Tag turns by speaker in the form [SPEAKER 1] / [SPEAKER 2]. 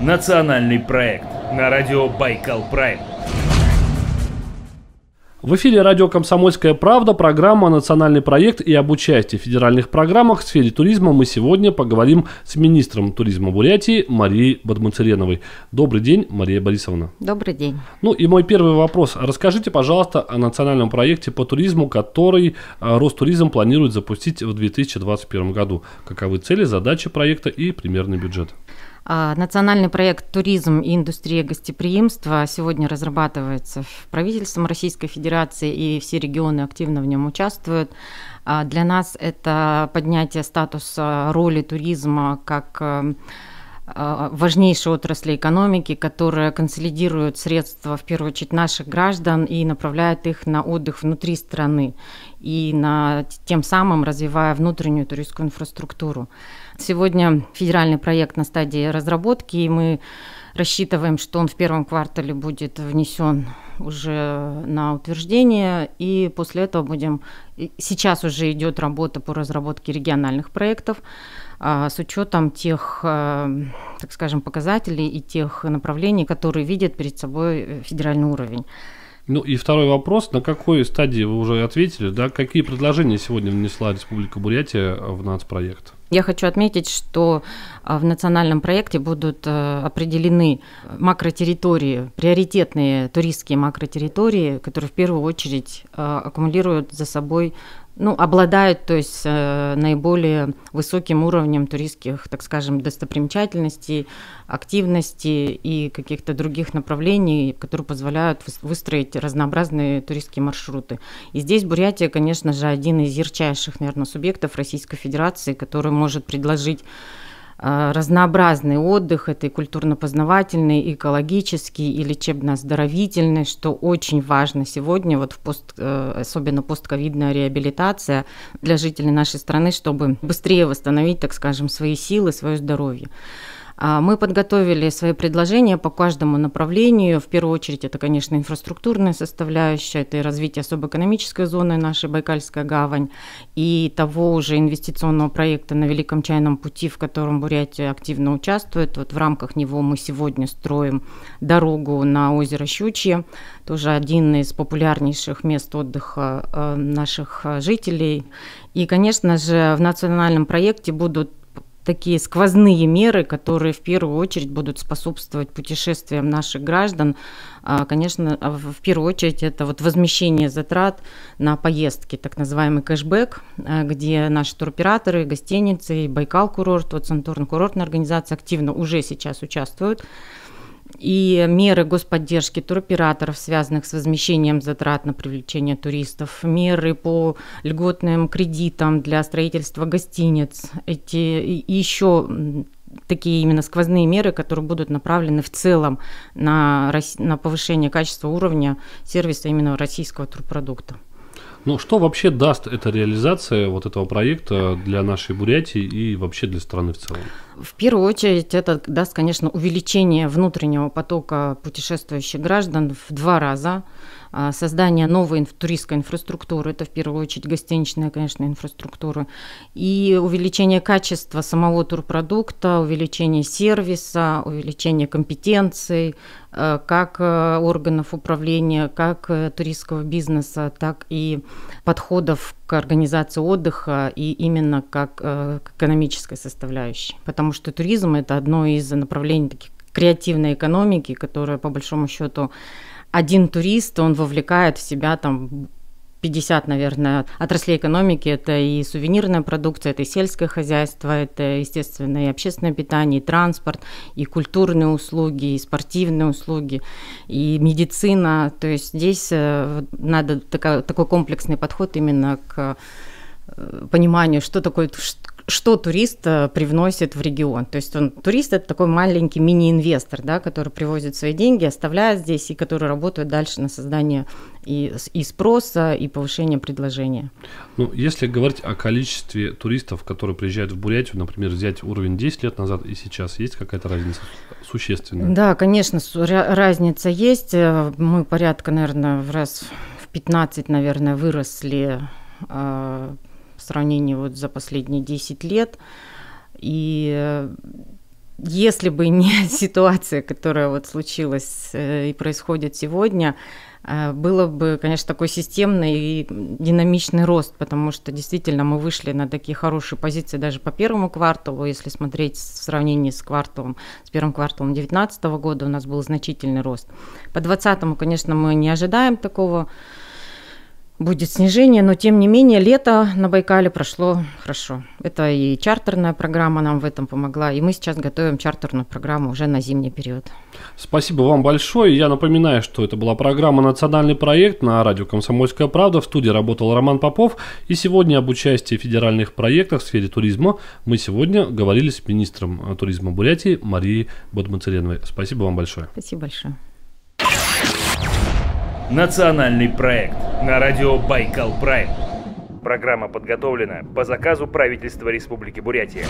[SPEAKER 1] Национальный проект на радио Байкал Прайм. В эфире радио «Комсомольская правда», программа «Национальный проект» и об участии в федеральных программах в сфере туризма мы сегодня поговорим с министром туризма Бурятии Марией Бадмуцереновой. Добрый день, Мария Борисовна.
[SPEAKER 2] Добрый день. Ну
[SPEAKER 1] и мой первый вопрос. Расскажите, пожалуйста, о национальном проекте по туризму, который а, Ростуризм планирует запустить в 2021 году. Каковы цели, задачи проекта и примерный бюджет?
[SPEAKER 2] А, национальный проект «Туризм и индустрия гостеприимства» сегодня разрабатывается правительством Российской Федерации, и все регионы активно в нем участвуют. А, для нас это поднятие статуса роли туризма как э, а, важнейшей отрасли экономики, которая консолидирует средства, в первую очередь, наших граждан и направляет их на отдых внутри страны и на, тем самым развивая внутреннюю туристскую инфраструктуру. Сегодня федеральный проект на стадии разработки, и мы рассчитываем, что он в первом квартале будет внесен уже на утверждение, и после этого будем... Сейчас уже идет работа по разработке региональных проектов а, с учетом тех, э, так скажем, показателей и тех направлений, которые видят перед собой э, федеральный уровень.
[SPEAKER 1] Ну и второй вопрос, на какой стадии вы уже ответили, да, какие предложения сегодня внесла Республика Бурятия в нацпроект?
[SPEAKER 2] Я хочу отметить, что а, в национальном проекте будут э, определены макротерритории, приоритетные туристские макротерритории, которые в первую очередь а, аккумулируют за собой ну, обладают, то есть э, наиболее высоким уровнем туристских, так скажем, достопримечательностей, активности и каких-то других направлений, которые позволяют выстроить разнообразные туристские маршруты. И здесь Бурятия, конечно же, один из ярчайших, наверное, субъектов Российской Федерации, который может предложить а, разнообразный отдых, это и культурно-познавательный, и экологический, и лечебно-оздоровительный, что очень важно сегодня, вот в пост, э, особенно постковидная реабилитация для жителей нашей страны, чтобы быстрее восстановить, так скажем, свои силы, свое здоровье. А, мы подготовили свои предложения по каждому направлению. В первую очередь это, конечно, инфраструктурная составляющая, это и развитие экономической зоны нашей Байкальская гавань и того уже инвестиционного проекта на Великом чайном пути, в котором Бурятия активно участвует. Вот в рамках него мы сегодня строим дорогу на озеро Щучье, тоже один из популярнейших мест отдыха э, наших э, жителей. И, конечно же, в национальном проекте будут такие сквозные меры, которые в первую очередь будут способствовать путешествиям наших граждан. А, конечно, а в первую очередь это вот возмещение затрат на поездки, так называемый кэшбэк, а, где наши туроператоры, гостиницы, Байкал-курорт, вот Санторн-курортная организация активно уже сейчас участвуют и меры господдержки туроператоров, связанных с возмещением затрат на привлечение туристов, меры по льготным кредитам для строительства гостиниц, эти и еще такие именно сквозные меры, которые будут направлены в целом на, на повышение качества уровня сервиса именно российского турпродукта.
[SPEAKER 1] Ну, что вообще даст эта реализация вот этого проекта для нашей Бурятии и вообще для страны в целом?
[SPEAKER 2] В первую очередь это даст, конечно, увеличение внутреннего потока путешествующих граждан в два раза, а, создание новой туристской инфраструктуры, это в первую очередь гостиничная, конечно, инфраструктура, и увеличение качества самого турпродукта, увеличение сервиса, увеличение компетенций, Э, как э, органов управления, как э, туристского бизнеса, так и подходов к организации отдыха и именно как к экономической составляющей. Потому что туризм – это одно из направлений таких креативной экономики, которая по большому счету один турист, он вовлекает в себя там 50, наверное, отраслей экономики. Это и сувенирная продукция, это и сельское хозяйство, это, естественно, и общественное питание, и транспорт, и культурные услуги, и спортивные услуги, и медицина. То есть здесь э, надо такой комплексный подход именно к э, пониманию, что такое, что турист э, привносит в регион. То есть он, турист – это такой маленький мини-инвестор, да, который привозит свои деньги, оставляет здесь, и который работает дальше на создание и, и спроса, и повышение предложения. Ну, если
[SPEAKER 1] говорить о количестве туристов, которые приезжают в Бурятию, например, взять уровень 10 лет назад и сейчас, есть какая-то разница существенная?
[SPEAKER 2] Да, конечно, разница есть. Э, мы порядка, наверное, в раз в 15, наверное, выросли э, по сравнению вот за последние 10 лет. И э, если бы не ситуация, которая вот случилась э, и происходит сегодня, э, было бы, конечно, такой системный и динамичный рост, потому что действительно мы вышли на такие хорошие позиции даже по первому кварталу. Если смотреть в сравнении с кварталом, с первым кварталом 2019 года у нас был значительный рост. По 2020, конечно, мы не ожидаем такого будет снижение, но тем не менее лето на Байкале прошло хорошо. Это и чартерная программа нам в этом помогла, и мы сейчас готовим чартерную программу уже на зимний период.
[SPEAKER 1] Спасибо вам большое. Я напоминаю, что это была программа «Национальный проект» на радио «Комсомольская правда». В студии работал Роман Попов. И сегодня об участии в федеральных проектах в сфере туризма мы сегодня говорили с министром туризма Бурятии Марией Бодмацереновой. Спасибо вам большое.
[SPEAKER 2] Спасибо большое.
[SPEAKER 1] Национальный проект на радио «Байкал Прайм». Программа подготовлена по заказу правительства Республики Бурятия.